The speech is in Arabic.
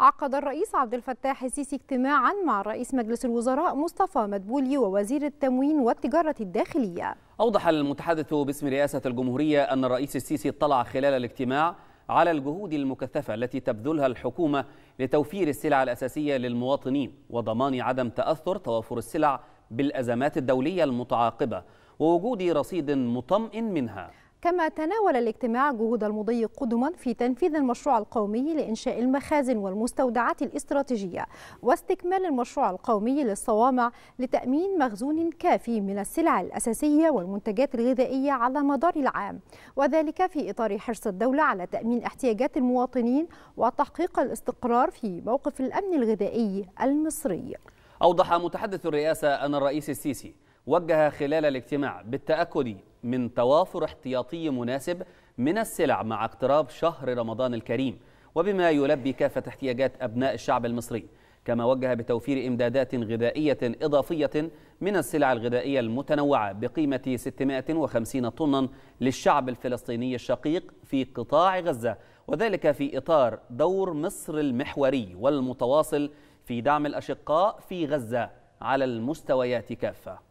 عقد الرئيس عبد الفتاح السيسي اجتماعا مع رئيس مجلس الوزراء مصطفى مدبولي ووزير التموين والتجارة الداخلية أوضح المتحدث باسم رئاسة الجمهورية أن الرئيس السيسي اطلع خلال الاجتماع على الجهود المكثفة التي تبذلها الحكومة لتوفير السلع الأساسية للمواطنين وضمان عدم تأثر توافر السلع بالأزمات الدولية المتعاقبة ووجود رصيد مطمئن منها كما تناول الاجتماع جهود المضي قدما في تنفيذ المشروع القومي لإنشاء المخازن والمستودعات الاستراتيجية واستكمال المشروع القومي للصوامع لتأمين مخزون كافي من السلع الأساسية والمنتجات الغذائية على مدار العام وذلك في إطار حرص الدولة على تأمين احتياجات المواطنين وتحقيق الاستقرار في موقف الأمن الغذائي المصري أوضح متحدث الرئاسة أن الرئيس السيسي وجه خلال الاجتماع بالتأكد من توافر احتياطي مناسب من السلع مع اقتراب شهر رمضان الكريم وبما يلبي كافة احتياجات أبناء الشعب المصري كما وجه بتوفير إمدادات غذائية إضافية من السلع الغذائية المتنوعة بقيمة 650 طنا للشعب الفلسطيني الشقيق في قطاع غزة وذلك في إطار دور مصر المحوري والمتواصل في دعم الأشقاء في غزة على المستويات كافة